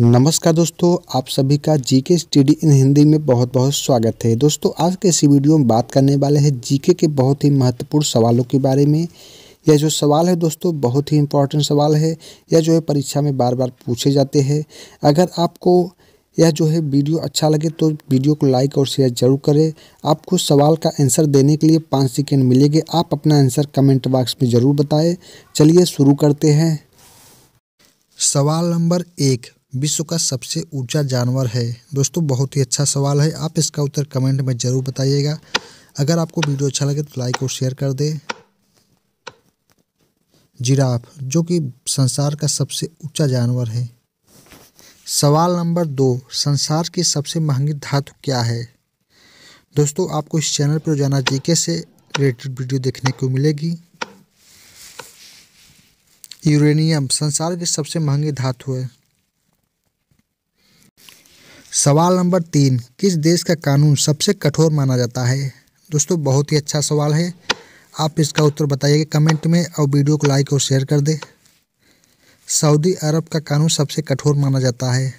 नमस्कार दोस्तों आप सभी का जीके स्टडी इन हिंदी में बहुत बहुत स्वागत है दोस्तों आज के इसी वीडियो में बात करने वाले हैं जीके के बहुत ही महत्वपूर्ण सवालों के बारे में यह जो सवाल है दोस्तों बहुत ही इम्पोर्टेंट सवाल है यह जो है परीक्षा में बार बार पूछे जाते हैं अगर आपको यह जो है वीडियो अच्छा लगे तो वीडियो को लाइक और शेयर जरूर करें आपको सवाल का आंसर देने के लिए पाँच सेकेंड मिलेंगे आप अपना आंसर कमेंट बॉक्स में ज़रूर बताएं चलिए शुरू करते हैं सवाल नंबर एक विश्व का सबसे ऊंचा जानवर है दोस्तों बहुत ही अच्छा सवाल है आप इसका उत्तर कमेंट में ज़रूर बताइएगा अगर आपको वीडियो अच्छा लगे तो लाइक और शेयर कर दें जिराफ जो कि संसार का सबसे ऊंचा जानवर है सवाल नंबर दो संसार की सबसे महंगी धातु क्या है दोस्तों आपको इस चैनल पर रोजाना जीके से रिलेटेड वीडियो देखने को मिलेगी यूरेनियम संसार की सबसे महंगी धातु है सवाल नंबर तीन किस देश का कानून सबसे कठोर माना जाता है दोस्तों बहुत ही अच्छा सवाल है आप इसका उत्तर बताइएगा कमेंट में और वीडियो को लाइक और शेयर कर दें सऊदी अरब का कानून सबसे कठोर माना जाता है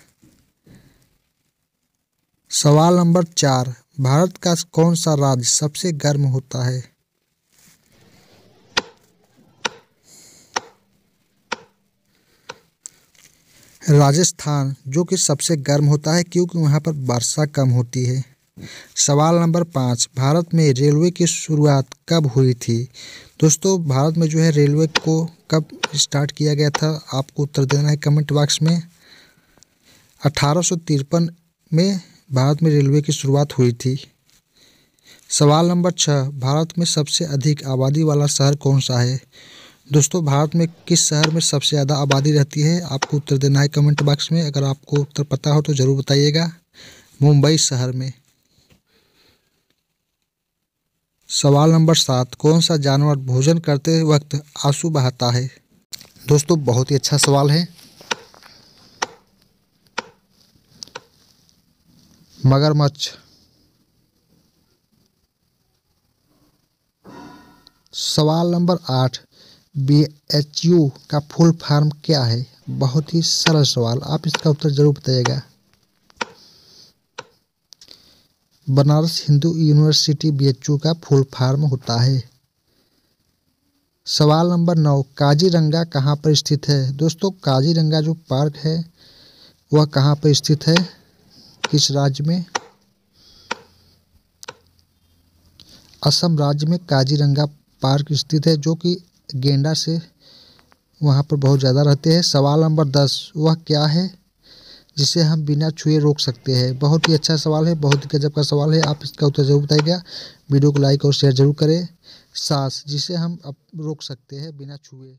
सवाल नंबर चार भारत का कौन सा राज्य सबसे गर्म होता है राजस्थान जो कि सबसे गर्म होता है क्योंकि वहाँ पर वर्षा कम होती है सवाल नंबर पाँच भारत में रेलवे की शुरुआत कब हुई थी दोस्तों भारत में जो है रेलवे को कब स्टार्ट किया गया था आपको उत्तर देना है कमेंट बॉक्स में अठारह में भारत में रेलवे की शुरुआत हुई थी सवाल नंबर छः भारत में सबसे अधिक आबादी वाला शहर कौन सा है दोस्तों भारत में किस शहर में सबसे ज़्यादा आबादी रहती है आपको उत्तर देना है कमेंट बॉक्स में अगर आपको उत्तर पता हो तो ज़रूर बताइएगा मुंबई शहर में सवाल नंबर सात कौन सा जानवर भोजन करते वक्त आंसू बहाता है दोस्तों बहुत ही अच्छा सवाल है मगरमच्छ सवाल नंबर आठ बी.एच.यू का फुल फॉर्म क्या है बहुत ही सरल सवाल आप इसका उत्तर जरूर बताइएगा बनारस हिंदू यूनिवर्सिटी बीएचयू का फुल फॉर्म होता है सवाल नंबर नौ काजीरंगा कहाँ पर स्थित है दोस्तों काजीरंगा जो पार्क है वह कहाँ पर स्थित है किस राज्य में असम राज्य में काजीरंगा पार्क स्थित है जो कि गेंडा से वहाँ पर बहुत ज़्यादा रहते हैं सवाल नंबर दस वह क्या है जिसे हम बिना छुए रोक सकते हैं बहुत ही अच्छा सवाल है बहुत ही गजब का सवाल है आप इसका उत्तर जरूर बताइएगा वीडियो को लाइक और शेयर जरूर करें सांस जिसे हम अब रोक सकते हैं बिना छुए